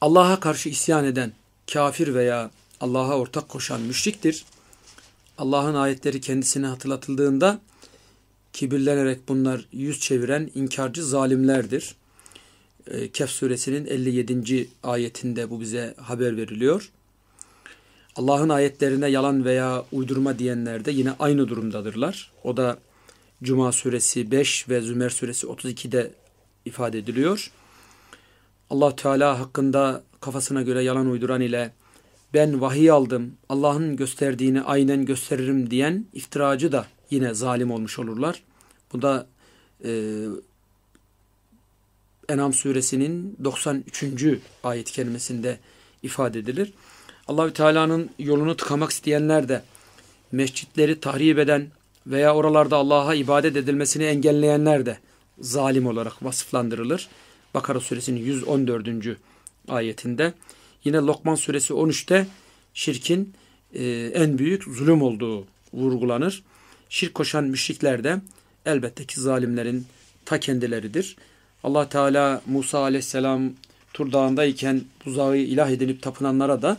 Allah'a karşı isyan eden kafir veya Allah'a ortak koşan müşriktir. Allah'ın ayetleri kendisine hatırlatıldığında kibirlenerek bunlar yüz çeviren inkarcı zalimlerdir. E, Kehf suresinin 57. ayetinde bu bize haber veriliyor. Allah'ın ayetlerine yalan veya uydurma diyenler de yine aynı durumdadırlar. O da Cuma suresi 5 ve Zümer suresi 32'de ifade ediliyor. Allah Teala hakkında kafasına göre yalan uyduran ile ben vahiy aldım, Allah'ın gösterdiğini aynen gösteririm diyen iftiracı da yine zalim olmuş olurlar. Bu da e, Enam suresinin 93. ayet kelimesinde ifade edilir. Allahü Teala'nın yolunu tıkamak isteyenler de mescitleri tahrip eden veya oralarda Allah'a ibadet edilmesini engelleyenler de zalim olarak vasıflandırılır. Bakara suresinin 114. ayetinde. Yine Lokman suresi 13'te şirkin e, en büyük zulüm olduğu vurgulanır. Şirk koşan müşrikler de elbette ki zalimlerin ta kendileridir. Allah Teala Musa aleyhisselam Tur Dağı'ndayken buzağı ilah edinip tapınanlara da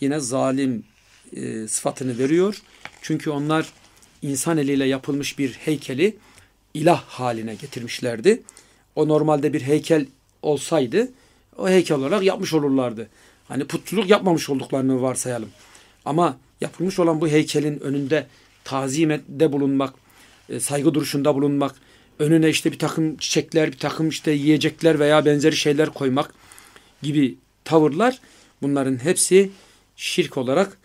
yine zalim e, sıfatını veriyor. Çünkü onlar insan eliyle yapılmış bir heykeli ilah haline getirmişlerdi. O normalde bir heykel olsaydı o heykel olarak yapmış olurlardı. Hani putçuluk yapmamış olduklarını varsayalım. Ama yapılmış olan bu heykelin önünde tazimde bulunmak, e, saygı duruşunda bulunmak, önüne işte bir takım çiçekler, bir takım işte yiyecekler veya benzeri şeyler koymak gibi tavırlar bunların hepsi şirk olarak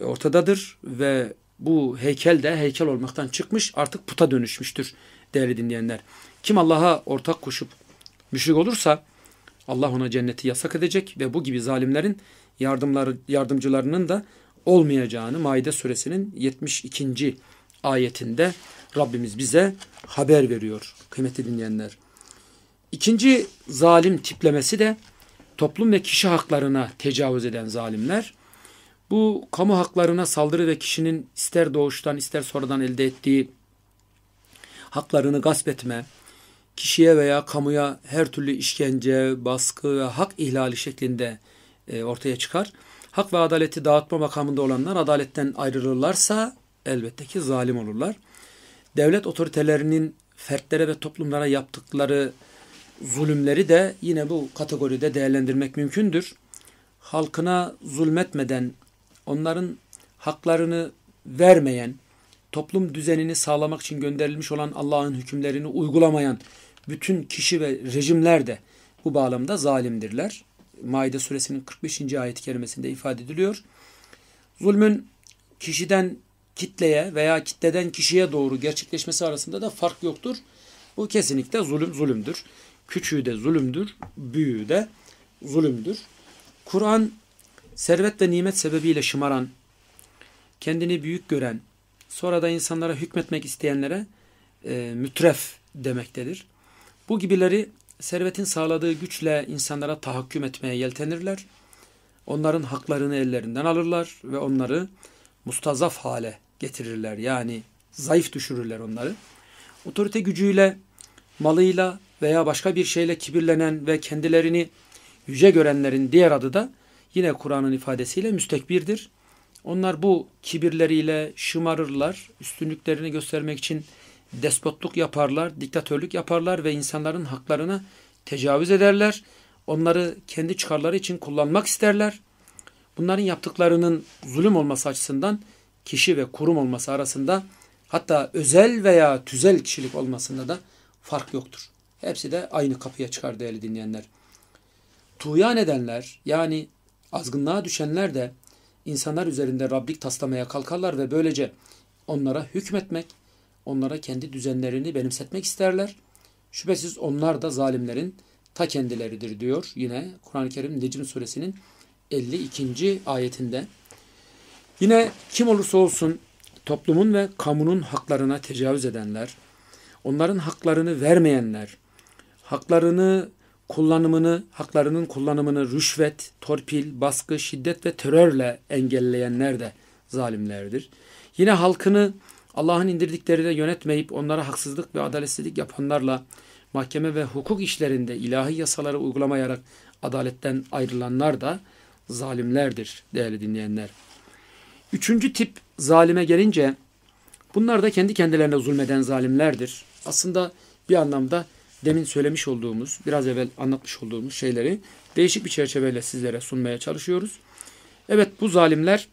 e, ortadadır ve bu heykel de heykel olmaktan çıkmış artık puta dönüşmüştür değerli dinleyenler. Kim Allah'a ortak koşup müşrik olursa Allah ona cenneti yasak edecek ve bu gibi zalimlerin yardımları, yardımcılarının da olmayacağını Maide suresinin 72. ayetinde Rabbimiz bize haber veriyor kıymetli dinleyenler. İkinci zalim tiplemesi de toplum ve kişi haklarına tecavüz eden zalimler. Bu kamu haklarına saldırı ve kişinin ister doğuştan ister sonradan elde ettiği haklarını gasp etme, kişiye veya kamuya her türlü işkence, baskı ve hak ihlali şeklinde e, ortaya çıkar. Hak ve adaleti dağıtma makamında olanlar adaletten ayrılırlarsa elbette ki zalim olurlar. Devlet otoritelerinin fertlere ve toplumlara yaptıkları zulümleri de yine bu kategoride değerlendirmek mümkündür. Halkına zulmetmeden onların haklarını vermeyen, toplum düzenini sağlamak için gönderilmiş olan Allah'ın hükümlerini uygulamayan bütün kişi ve rejimler de bu bağlamda zalimdirler. Maide suresinin 45. ayet-i kerimesinde ifade ediliyor. Zulmün kişiden kitleye veya kitleden kişiye doğru gerçekleşmesi arasında da fark yoktur. Bu kesinlikle zulüm zulümdür. Küçüğü de zulümdür, büyüğü de zulümdür. Kur'an Servet ve nimet sebebiyle şımaran, kendini büyük gören, sonra da insanlara hükmetmek isteyenlere e, mütref demektedir. Bu gibileri servetin sağladığı güçle insanlara tahakküm etmeye yeltenirler. Onların haklarını ellerinden alırlar ve onları mustazaf hale getirirler. Yani zayıf düşürürler onları. Otorite gücüyle, malıyla veya başka bir şeyle kibirlenen ve kendilerini yüce görenlerin diğer adı da yine Kur'an'ın ifadesiyle müstekbirdir. Onlar bu kibirleriyle şımarırlar, üstünlüklerini göstermek için despotluk yaparlar, diktatörlük yaparlar ve insanların haklarını tecavüz ederler. Onları kendi çıkarları için kullanmak isterler. Bunların yaptıklarının zulüm olması açısından kişi ve kurum olması arasında hatta özel veya tüzel kişilik olmasında da fark yoktur. Hepsi de aynı kapıya çıkar değerli dinleyenler. Tuğyan edenler yani Azgınlığa düşenler de insanlar üzerinde Rablik taslamaya kalkarlar ve böylece onlara hükmetmek, onlara kendi düzenlerini benimsetmek isterler. Şüphesiz onlar da zalimlerin ta kendileridir diyor yine Kur'an-ı Kerim Necim suresinin 52. ayetinde. Yine kim olursa olsun toplumun ve kamunun haklarına tecavüz edenler, onların haklarını vermeyenler, haklarını kullanımını, haklarının kullanımını rüşvet, torpil, baskı, şiddet ve terörle engelleyenler de zalimlerdir. Yine halkını Allah'ın indirdikleriyle yönetmeyip onlara haksızlık ve adaletsizlik yapanlarla mahkeme ve hukuk işlerinde ilahi yasaları uygulamayarak adaletten ayrılanlar da zalimlerdir değerli dinleyenler. Üçüncü tip zalime gelince bunlar da kendi kendilerine zulmeden zalimlerdir. Aslında bir anlamda demin söylemiş olduğumuz, biraz evvel anlatmış olduğumuz şeyleri değişik bir çerçeveyle sizlere sunmaya çalışıyoruz. Evet bu zalimler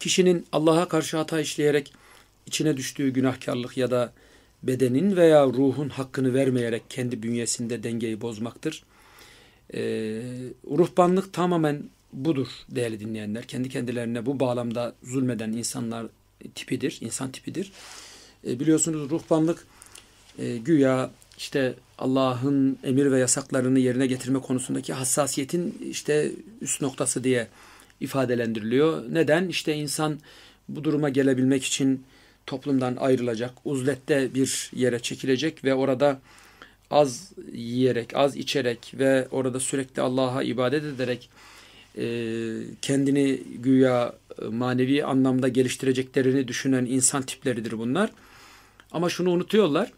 kişinin Allah'a karşı hata işleyerek içine düştüğü günahkarlık ya da bedenin veya ruhun hakkını vermeyerek kendi bünyesinde dengeyi bozmaktır. E, ruhbanlık tamamen budur değerli dinleyenler. Kendi kendilerine bu bağlamda zulmeden insanlar tipidir, insan tipidir. E, biliyorsunuz ruhbanlık e, güya işte Allah'ın emir ve yasaklarını yerine getirme konusundaki hassasiyetin işte üst noktası diye ifadelendiriliyor. Neden? İşte insan bu duruma gelebilmek için toplumdan ayrılacak, uzlette bir yere çekilecek ve orada az yiyerek, az içerek ve orada sürekli Allah'a ibadet ederek e, kendini güya manevi anlamda geliştireceklerini düşünen insan tipleridir bunlar. Ama şunu unutuyorlar.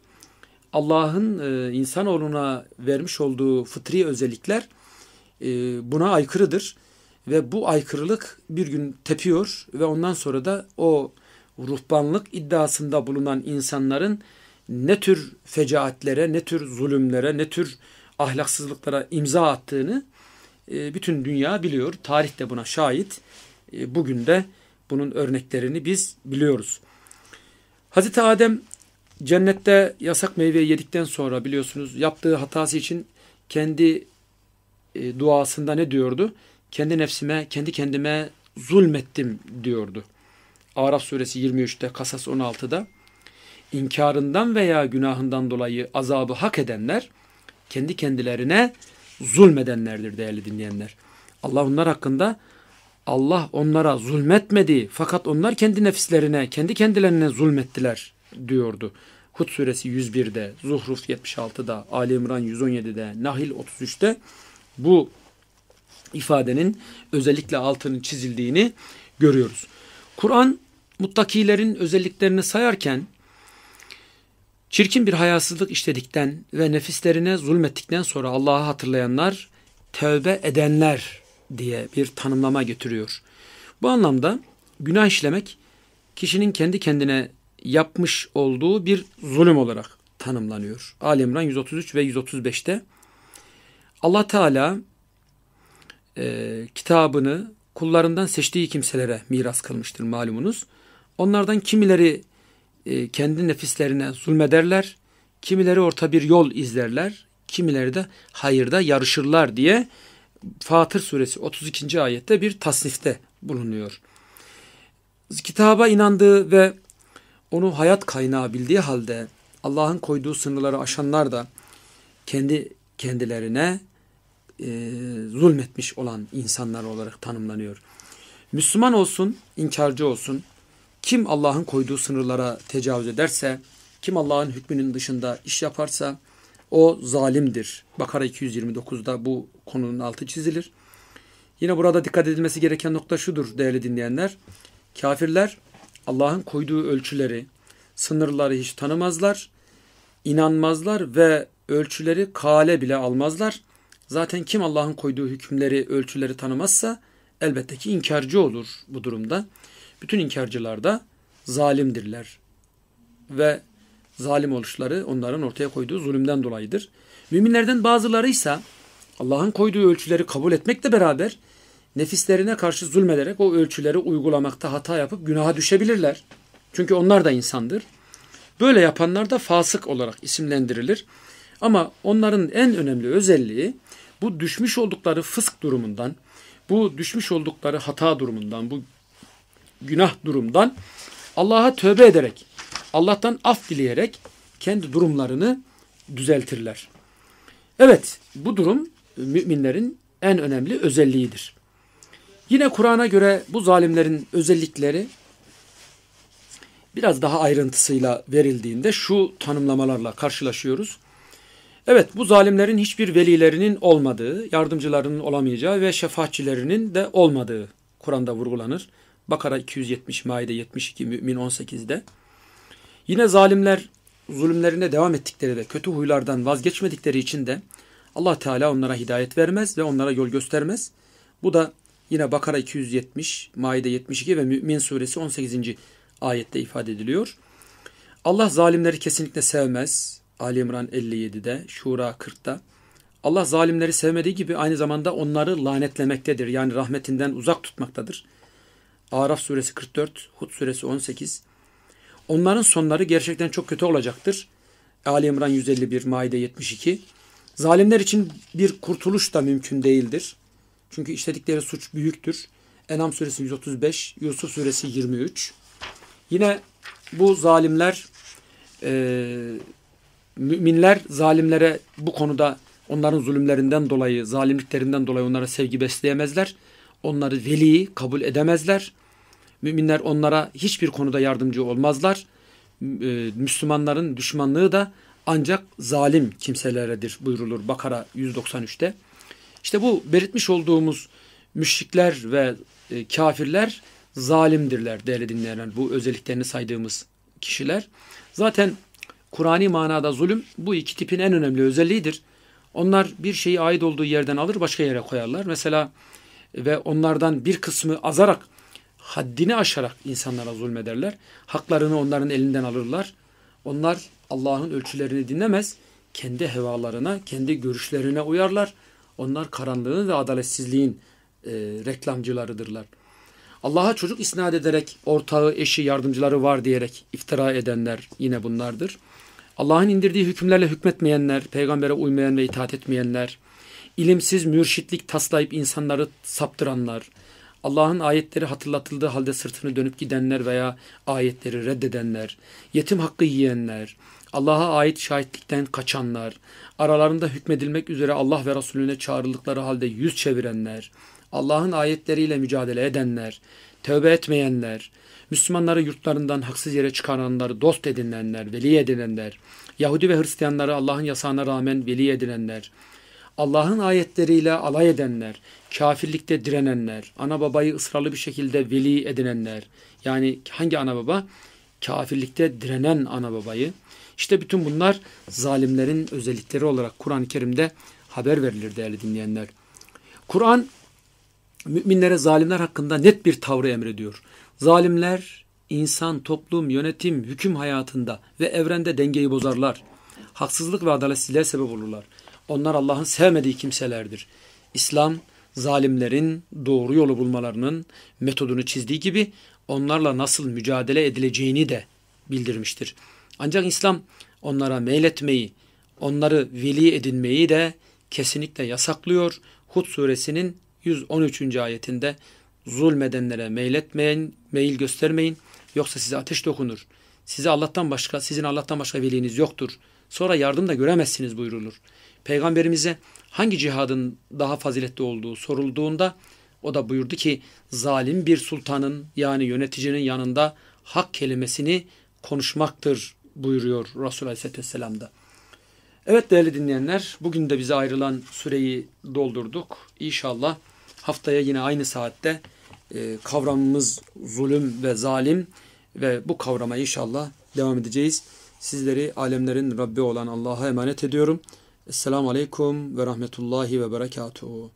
Allah'ın e, insanoğluna vermiş olduğu fıtri özellikler e, buna aykırıdır. Ve bu aykırılık bir gün tepiyor ve ondan sonra da o ruhbanlık iddiasında bulunan insanların ne tür fecaatlere, ne tür zulümlere, ne tür ahlaksızlıklara imza attığını e, bütün dünya biliyor. Tarih de buna şahit. E, bugün de bunun örneklerini biz biliyoruz. Hazreti Adem Cennette yasak meyveyi yedikten sonra biliyorsunuz yaptığı hatası için kendi e, duasında ne diyordu? Kendi nefsime, kendi kendime zulmettim diyordu. Araf suresi 23'te, Kasas 16'da inkarından veya günahından dolayı azabı hak edenler kendi kendilerine zulmedenlerdir değerli dinleyenler. Allah onlar hakkında Allah onlara zulmetmedi fakat onlar kendi nefislerine, kendi kendilerine zulmettiler diyordu. Hud suresi 101'de, Zuhruf 76'da, Ali İmran 117'de, Nahil 33'te bu ifadenin özellikle altının çizildiğini görüyoruz. Kur'an muttakilerin özelliklerini sayarken çirkin bir hayasızlık işledikten ve nefislerine zulmettikten sonra Allah'ı hatırlayanlar tövbe edenler diye bir tanımlama getiriyor. Bu anlamda günah işlemek kişinin kendi kendine yapmış olduğu bir zulüm olarak tanımlanıyor. Ali İmran 133 ve 135'te Allah Teala e, kitabını kullarından seçtiği kimselere miras kılmıştır malumunuz. Onlardan kimileri e, kendi nefislerine zulmederler, kimileri orta bir yol izlerler, kimileri de hayırda yarışırlar diye Fatır suresi 32. ayette bir tasnifte bulunuyor. Kitaba inandığı ve onu hayat kaynağı bildiği halde Allah'ın koyduğu sınırları aşanlar da kendi kendilerine e, zulmetmiş olan insanlar olarak tanımlanıyor. Müslüman olsun, inkarcı olsun, kim Allah'ın koyduğu sınırlara tecavüz ederse, kim Allah'ın hükmünün dışında iş yaparsa o zalimdir. Bakara 229'da bu konunun altı çizilir. Yine burada dikkat edilmesi gereken nokta şudur değerli dinleyenler. Kafirler Allah'ın koyduğu ölçüleri, sınırları hiç tanımazlar, inanmazlar ve ölçüleri kale bile almazlar. Zaten kim Allah'ın koyduğu hükümleri, ölçüleri tanımazsa elbette ki inkarcı olur bu durumda. Bütün inkarcılar da zalimdirler ve zalim oluşları onların ortaya koyduğu zulümden dolayıdır. Müminlerden bazıları ise Allah'ın koyduğu ölçüleri kabul etmekle beraber nefislerine karşı zulmederek o ölçüleri uygulamakta hata yapıp günaha düşebilirler. Çünkü onlar da insandır. Böyle yapanlar da fasık olarak isimlendirilir. Ama onların en önemli özelliği bu düşmüş oldukları fısk durumundan, bu düşmüş oldukları hata durumundan, bu günah durumdan Allah'a tövbe ederek, Allah'tan af dileyerek kendi durumlarını düzeltirler. Evet, bu durum müminlerin en önemli özelliğidir. Yine Kur'an'a göre bu zalimlerin özellikleri biraz daha ayrıntısıyla verildiğinde şu tanımlamalarla karşılaşıyoruz. Evet bu zalimlerin hiçbir velilerinin olmadığı, yardımcılarının olamayacağı ve şefaatçilerinin de olmadığı Kur'an'da vurgulanır. Bakara 270, Maide 72, Mümin 18'de. Yine zalimler zulümlerine devam ettikleri de kötü huylardan vazgeçmedikleri için de Allah Teala onlara hidayet vermez ve onlara yol göstermez. Bu da Yine Bakara 270, Maide 72 ve Mümin suresi 18. ayette ifade ediliyor. Allah zalimleri kesinlikle sevmez. Ali İmran 57'de, Şura 40'ta. Allah zalimleri sevmediği gibi aynı zamanda onları lanetlemektedir. Yani rahmetinden uzak tutmaktadır. Araf suresi 44, Hud suresi 18. Onların sonları gerçekten çok kötü olacaktır. Ali İmran 151, Maide 72. Zalimler için bir kurtuluş da mümkün değildir. Çünkü işledikleri suç büyüktür. Enam suresi 135, Yusuf suresi 23. Yine bu zalimler, e, müminler zalimlere bu konuda onların zulümlerinden dolayı, zalimliklerinden dolayı onlara sevgi besleyemezler. Onları veli kabul edemezler. Müminler onlara hiçbir konuda yardımcı olmazlar. E, Müslümanların düşmanlığı da ancak zalim kimseleredir buyurulur Bakara 193'te. İşte bu belirtmiş olduğumuz müşrikler ve e, kafirler zalimdirler değerli dinleyenler. Bu özelliklerini saydığımız kişiler. Zaten Kur'ani manada zulüm bu iki tipin en önemli özelliğidir. Onlar bir şeyi ait olduğu yerden alır başka yere koyarlar. Mesela ve onlardan bir kısmı azarak haddini aşarak insanlara zulmederler. Haklarını onların elinden alırlar. Onlar Allah'ın ölçülerini dinlemez. Kendi hevalarına, kendi görüşlerine uyarlar. Onlar karanlığın ve adaletsizliğin e, reklamcılarıdırlar. Allah'a çocuk isnat ederek ortağı, eşi, yardımcıları var diyerek iftira edenler yine bunlardır. Allah'ın indirdiği hükümlerle hükmetmeyenler, peygambere uymayan ve itaat etmeyenler, ilimsiz mürşitlik taslayıp insanları saptıranlar, Allah'ın ayetleri hatırlatıldığı halde sırtını dönüp gidenler veya ayetleri reddedenler, yetim hakkı yiyenler, Allah'a ait şahitlikten kaçanlar, aralarında hükmedilmek üzere Allah ve Resulüne çağrıldıkları halde yüz çevirenler, Allah'ın ayetleriyle mücadele edenler, tövbe etmeyenler, Müslümanları yurtlarından haksız yere çıkaranları dost edinenler, veli edinenler, Yahudi ve Hristiyanları Allah'ın yasağına rağmen veli edinenler, Allah'ın ayetleriyle alay edenler, kafirlikte direnenler, ana babayı ısrarlı bir şekilde veli edinenler, yani hangi ana baba? Kafirlikte direnen ana babayı, işte bütün bunlar zalimlerin özellikleri olarak Kur'an-ı Kerim'de haber verilir değerli dinleyenler. Kur'an müminlere zalimler hakkında net bir tavrı emrediyor. Zalimler insan, toplum, yönetim, hüküm hayatında ve evrende dengeyi bozarlar. Haksızlık ve adaletsizliğe sebep olurlar. Onlar Allah'ın sevmediği kimselerdir. İslam zalimlerin doğru yolu bulmalarının metodunu çizdiği gibi onlarla nasıl mücadele edileceğini de bildirmiştir. Ancak İslam onlara meyletmeyi, onları veli edinmeyi de kesinlikle yasaklıyor. Hud suresinin 113. ayetinde zulmedenlere meyletmeyin, meyil göstermeyin yoksa size ateş dokunur. Size Allah'tan başka, sizin Allah'tan başka veliniz yoktur. Sonra yardım da göremezsiniz buyurulur. Peygamberimize hangi cihadın daha faziletli olduğu sorulduğunda o da buyurdu ki zalim bir sultanın yani yöneticinin yanında hak kelimesini konuşmaktır buyuruyor Resulü Aleyhisselam da. Evet değerli dinleyenler bugün de bize ayrılan süreyi doldurduk. İnşallah haftaya yine aynı saatte e, kavramımız zulüm ve zalim ve bu kavrama inşallah devam edeceğiz. Sizleri alemlerin Rabbi olan Allah'a emanet ediyorum. Esselamu Aleyküm ve Rahmetullahi ve Berekatuhu.